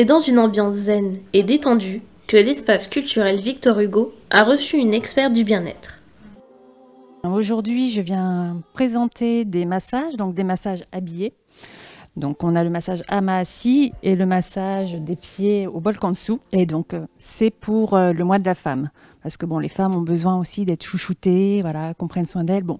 C'est dans une ambiance zen et détendue que l'espace culturel Victor Hugo a reçu une experte du bien-être. Aujourd'hui, je viens présenter des massages, donc des massages habillés. Donc on a le massage ma et le massage des pieds au bol qu'en dessous. Et donc euh, c'est pour euh, le mois de la femme. Parce que bon, les femmes ont besoin aussi d'être chouchoutées, voilà, qu'on prenne soin d'elles. Bon,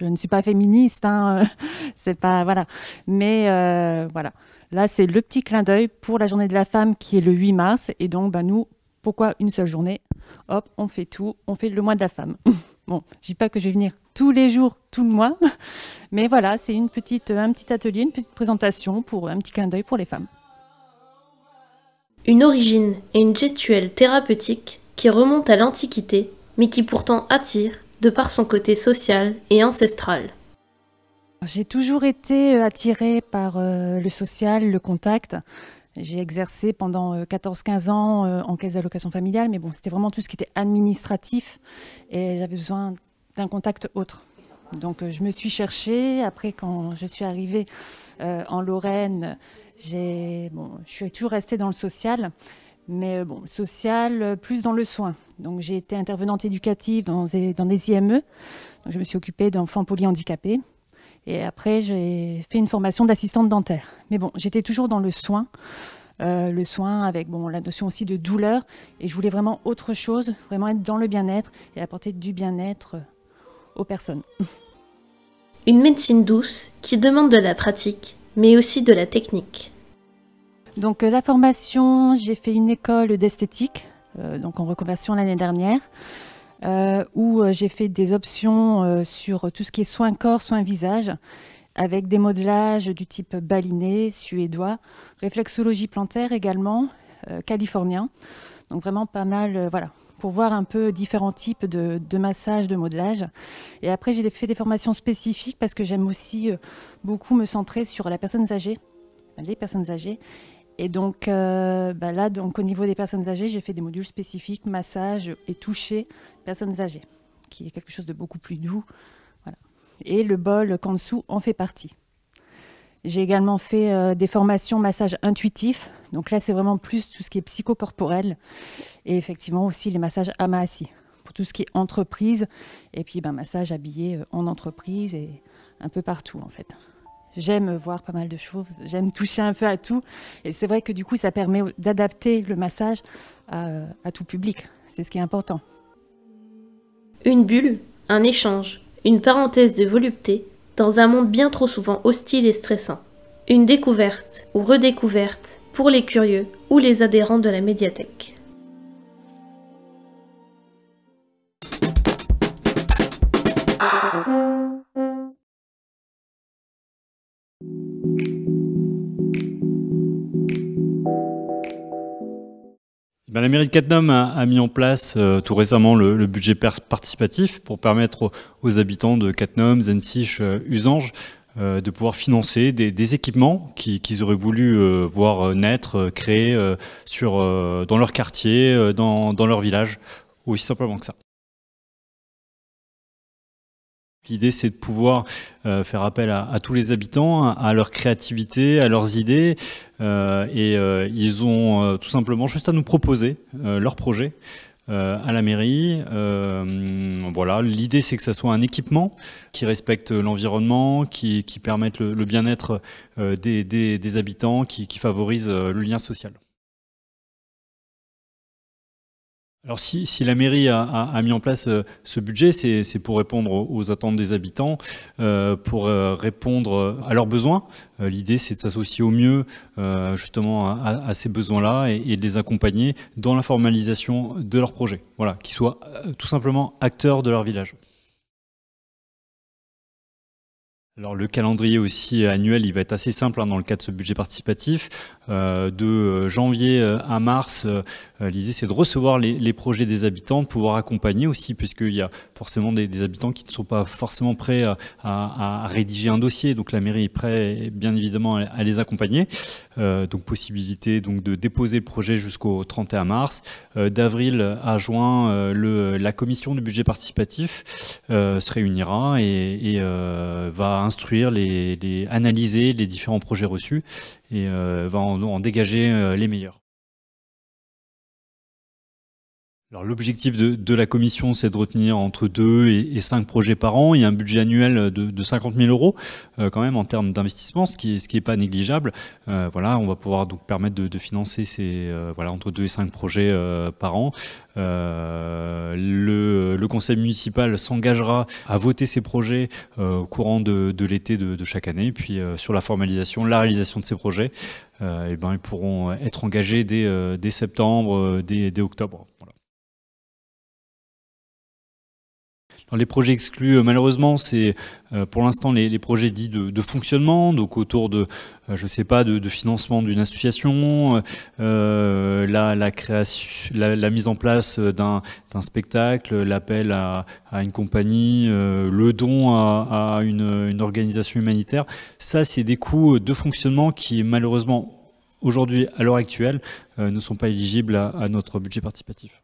je ne suis pas féministe, hein, euh, c'est pas voilà. Mais euh, voilà, là c'est le petit clin d'œil pour la journée de la femme qui est le 8 mars, et donc ben, nous, pourquoi une seule journée Hop, on fait tout, on fait le mois de la femme. bon, je dis pas que je vais venir tous les jours, tout le mois, mais voilà, c'est une petite, un petit atelier, une petite présentation pour un petit clin d'œil pour les femmes. Une origine et une gestuelle thérapeutique qui remonte à l'Antiquité, mais qui pourtant attire de par son côté social et ancestral. J'ai toujours été euh, attirée par euh, le social, le contact. J'ai exercé pendant 14-15 euh, ans en caisse d'allocation familiale, mais bon, c'était vraiment tout ce qui était administratif et j'avais besoin d'un contact autre. Donc je me suis cherchée. Après, quand je suis arrivée en Lorraine, bon, je suis toujours restée dans le social mais euh, bon, social, euh, plus dans le soin. Donc j'ai été intervenante éducative dans des, IME, je me suis occupée d'enfants polyhandicapés. Et après, j'ai fait une formation d'assistante dentaire. Mais bon, j'étais toujours dans le soin, euh, le soin avec bon, la notion aussi de douleur, et je voulais vraiment autre chose, vraiment être dans le bien-être et apporter du bien-être aux personnes. Une médecine douce qui demande de la pratique, mais aussi de la technique. Donc euh, la formation, j'ai fait une école d'esthétique, euh, donc en reconversion l'année dernière, euh, où j'ai fait des options sur tout ce qui est soins corps, soins visage, avec des modelages du type baliné, suédois, réflexologie plantaire également, californien. Donc vraiment pas mal, voilà, pour voir un peu différents types de, massages, de modelage. Et après, j'ai fait des formations spécifiques parce que j'aime aussi beaucoup me centrer sur la personne âgée, les personnes âgées, et donc euh, bah là, donc, au niveau des personnes âgées, j'ai fait des modules spécifiques, massage et toucher personnes âgées, qui est quelque chose de beaucoup plus doux. Voilà. Et le bol Kansu en fait partie. J'ai également fait euh, des formations massage intuitif. Donc là, c'est vraiment plus tout ce qui est psychocorporel et effectivement aussi les massages assise pour tout ce qui est entreprise et puis ben, massage habillé euh, en entreprise et un peu partout en fait. J'aime voir pas mal de choses, j'aime toucher un peu à tout. Et c'est vrai que du coup, ça permet d'adapter le massage à, tout public. C'est ce qui est important. Une bulle, un échange, une parenthèse de volupté dans un monde bien trop souvent hostile et stressant. Une découverte ou redécouverte pour les curieux ou les adhérents de la médiathèque. Ben, la mairie de Catnom a, mis en place euh, tout récemment le, budget participatif pour permettre aux, habitants de Catnom, Zensich, euh, Usange euh, de pouvoir financer des, équipements qu'ils auraient voulu voir naître, créer sur, dans leur quartier, dans, dans leur village, aussi simplement que ça. L'idée, c'est de pouvoir euh, faire appel à, tous les habitants, à leur créativité, à leurs idées. Euh, et euh, ils ont tout simplement juste à nous proposer leur projet à la mairie. voilà, l'idée, c'est que ça soit un équipement qui respecte l'environnement, qui, qui, permette le, bien-être des, habitants, qui, qui favorise le lien social. Alors si, la mairie a, mis en place euh, ce budget, c'est pour répondre aux, attentes des habitants, euh, pour euh, répondre à leurs besoins. L'idée, c'est de s'associer au mieux justement à, ces besoins-là et, de les accompagner dans la formalisation de leurs projets. Voilà, qu'ils soient tout simplement acteurs de leur village. Alors le calendrier aussi annuel, il va être assez simple hein, dans le cadre de ce budget participatif. Euh, de euh, janvier euh, à mars, l'idée c'est de recevoir les, projets des habitants, pouvoir accompagner aussi, puisqu'il y a forcément des, habitants qui ne sont pas forcément prêts à, rédiger un dossier, donc la mairie est prête bien évidemment à, les accompagner. donc possibilité donc de déposer le projet jusqu'au 31 mars. D'avril à juin, le, la commission du budget participatif se réunira et, va instruire, les, les, analyser les différents projets reçus et euh, va en, dégager euh, les meilleurs. Alors l'objectif de, la commission, c'est de retenir entre 2 et, cinq 5 projets par an. Il y a un budget annuel de, de 50 000 euros euh, quand même en termes d'investissement, ce qui n'est ce qui est pas négligeable. Euh, voilà, on va pouvoir donc permettre de, financer ces euh, voilà entre 2 et 5 projets par an. Le, conseil municipal s'engagera à voter ces projets au courant de, l'été de, chaque année. Puis sur la formalisation, la réalisation de ces projets, et eh ben, ils pourront être engagés dès, septembre, dès octobre. les projets exclus, euh, malheureusement, c'est euh, pour l'instant les, projets dits de, fonctionnement, donc autour de, euh, je sais pas, de, financement d'une association, la, création, la, mise en place d'un spectacle, l'appel à, une compagnie, le don à, une, organisation humanitaire. Ça, c'est des coûts de fonctionnement qui, malheureusement, aujourd'hui, à l'heure actuelle, ne sont pas éligibles à notre budget participatif.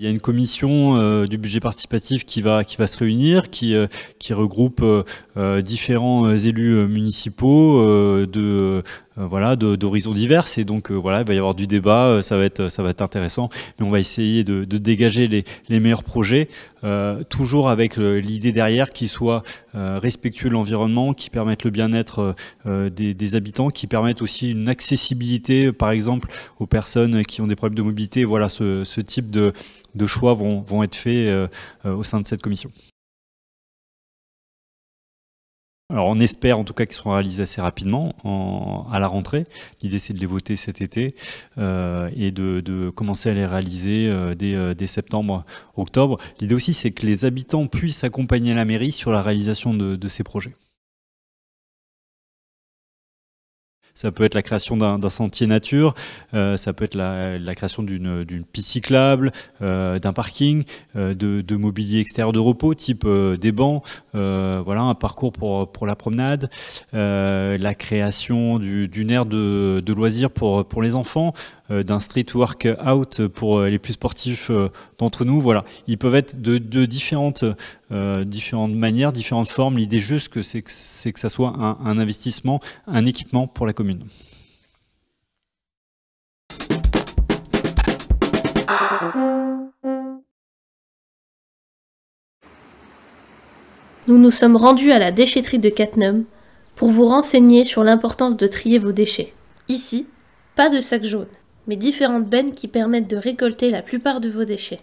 Il y a une commission euh, du budget participatif qui va qui va se réunir, qui euh, qui regroupe euh, différents élus municipaux de euh, voilà, d'horizons divers. Et donc, euh, voilà, il va y avoir du débat, euh, ça, va être, intéressant. Mais on va essayer de, dégager les, meilleurs projets, toujours avec l'idée derrière qu'ils soit respectueux de l'environnement, qui permettent le bien-être des, habitants, qui permettent aussi une accessibilité, par exemple, aux personnes qui ont des problèmes de mobilité. Voilà, ce, type de, choix vont être faits au sein de cette commission. Alors on espère en tout cas qu'ils seront réalisés assez rapidement en, à la rentrée. L'idée c'est de les voter cet été euh, et de, commencer à les réaliser euh, euh, dès, septembre, octobre. L'idée aussi c'est que les habitants puissent accompagner la mairie sur la réalisation de ces projets. ça peut être la création d'un sentier nature, euh, ça peut être la, création d'une piste cyclable, euh, d'un parking, euh, de, de, mobilier extérieur de repos, type des bancs, voilà, un parcours pour, pour la promenade, la création d'une aire de, de, loisirs pour, pour les enfants, euh, d'un street workout pour euh, les plus sportifs euh, d'entre nous. Voilà, ils peuvent être de, différentes, manières, différentes formes. L'idée juste c'est que, ça soit un, un investissement, un équipement pour la commune. Nous nous sommes rendus à la déchetterie de Catnum pour vous renseigner sur l'importance de trier vos déchets. Ici, pas de sac jaune mais différentes bennes qui permettent de récolter la plupart de vos déchets.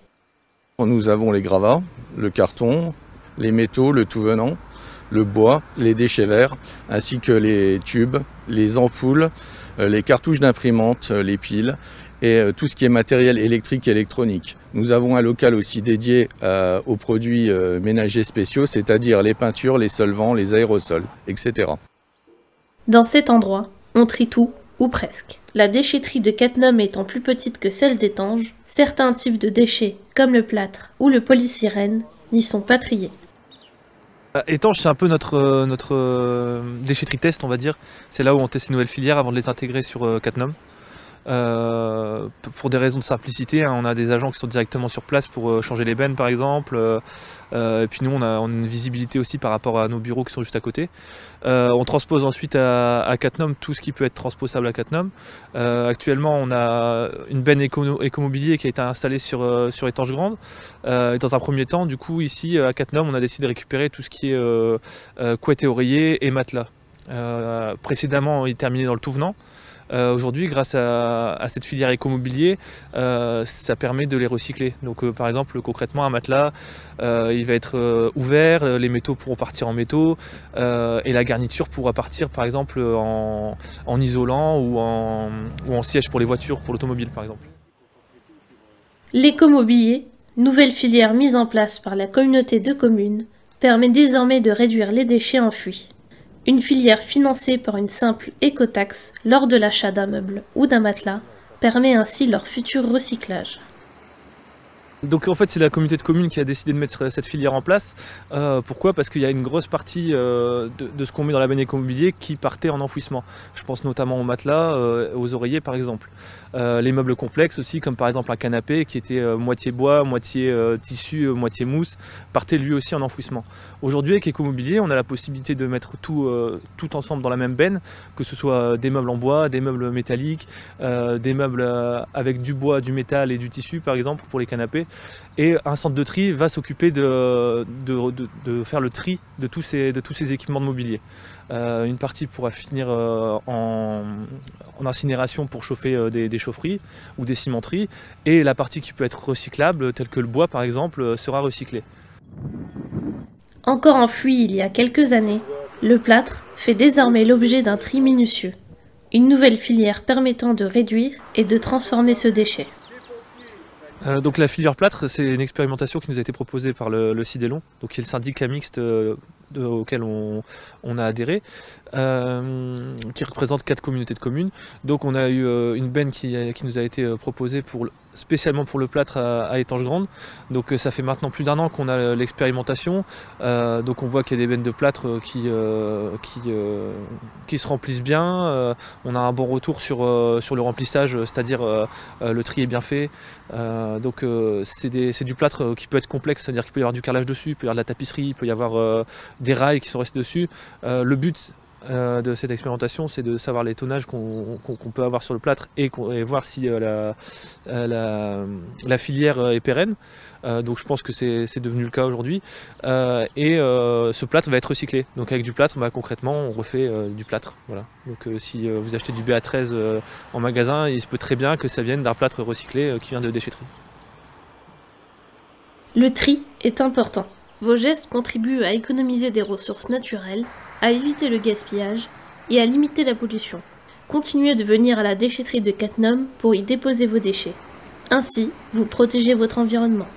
Nous avons les gravats, le carton, les métaux, le tout venant, le bois, les déchets verts, ainsi que les tubes, les ampoules, euh, les cartouches d'imprimante, euh, les piles et euh, tout ce qui est matériel électrique et électronique. Nous avons un local aussi dédié aux produits ménagers spéciaux, c'est-à-dire les peintures, les solvants, les aérosols, etc. Dans cet endroit, on trie tout, ou presque. La déchetterie de Catnum étant plus petite que celle d'Étange, certains types de déchets, comme le plâtre ou le polysyrène n'y sont pas triés. Étange, ah, c'est un peu notre, euh, notre euh, déchetterie test, on va dire. C'est là où on teste les nouvelles filières avant de les intégrer sur euh, Catnum. Euh, pour des raisons de simplicité, hein, on a des agents qui sont directement sur place pour euh, changer les bennes par exemple. Euh, et puis nous, on a, une visibilité aussi par rapport à nos bureaux qui sont juste à côté. on transpose ensuite à, à tout ce qui peut être transposable à Catnum. actuellement, on a une benne éco qui a été installée sur, sur Étanche Grande. et dans un premier temps, du coup, ici à Catnom on a décidé de récupérer tout ce qui est couette et oreiller et matelas. précédemment, il terminait dans le tout venant. Euh, aujourd'hui, grâce à, cette filière écomobilier, euh, ça permet de les recycler. Donc, euh, par exemple, concrètement, un matelas, il va être ouvert, les métaux pourront partir en métaux, et la garniture pourra partir, par exemple, en, isolant ou en, ou en siège pour les voitures, pour l'automobile, par exemple. L'écomobilier, nouvelle filière mise en place par la communauté de communes, permet désormais de réduire les déchets enfouis. Une filière financée par une simple écotaxe lors de l'achat d'un meuble ou d'un matelas permet ainsi leur futur recyclage. Donc en fait c'est la communauté de communes qui a décidé de mettre cette filière en place. Euh, pourquoi Parce qu'il y a une grosse partie euh, de, ce qu'on met dans la éco immobilier qui partait en enfouissement. Je pense notamment aux matelas, euh, aux oreillers par exemple. les meubles complexes aussi, comme par exemple un canapé qui était moitié bois, moitié tissu, moitié mousse, partait lui aussi en enfouissement. Aujourd'hui avec écomobilier on a la possibilité de mettre tout, tout ensemble dans la même benne, que ce soit des meubles en bois, des meubles métalliques, des meubles avec du bois, du métal et du tissu par exemple pour les canapés et un centre de tri va s'occuper de, faire le tri de tous ces, équipements de mobilier. Euh, une partie pourra finir euh, en, incinération pour chauffer euh, des, des, chaufferies ou des cimenteries, et la partie qui peut être recyclable, telle que le bois par exemple, sera recyclée. Encore enfoui il y a quelques années, le plâtre fait désormais l'objet d'un tri minutieux, une nouvelle filière permettant de réduire et de transformer ce déchet. Euh, donc la filière plâtre, c'est une expérimentation qui nous a été proposée par le, CIDELON, donc qui est le syndicat mixte euh, auquel on, a adhéré. Euh, qui représente quatre communautés de communes. Donc on a eu euh, une benne qui, nous a été euh, proposée pour spécialement pour le plâtre à, à Grande. Donc ça fait maintenant plus d'un an qu'on a l'expérimentation. donc on voit qu'il y a des bennes de plâtre qui, qui, se remplissent bien. on a un bon retour sur, sur le remplissage, c'est-à-dire le tri est bien fait. donc c'est du plâtre qui peut être complexe, c'est-à-dire qu'il peut y avoir du carrelage dessus, il peut y avoir de la tapisserie, il peut y avoir des rails qui sont restés dessus. le but euh, de cette expérimentation, c'est de savoir les tonnages qu'on peut avoir sur le plâtre et, voir si euh, euh, la, filière est pérenne. donc je pense que c'est devenu le cas aujourd'hui. et ce plâtre va être recyclé. Donc avec du plâtre, bah, concrètement, on refait du plâtre. Voilà. Donc si vous achetez du BA13 en magasin, il se peut très bien que ça vienne d'un plâtre recyclé qui vient de déchetterie. Le tri est important. Vos gestes contribuent à économiser des ressources naturelles à éviter le gaspillage et à limiter la pollution. Continuez de venir à la déchetterie de Catnum pour y déposer vos déchets. Ainsi, vous protégez votre environnement.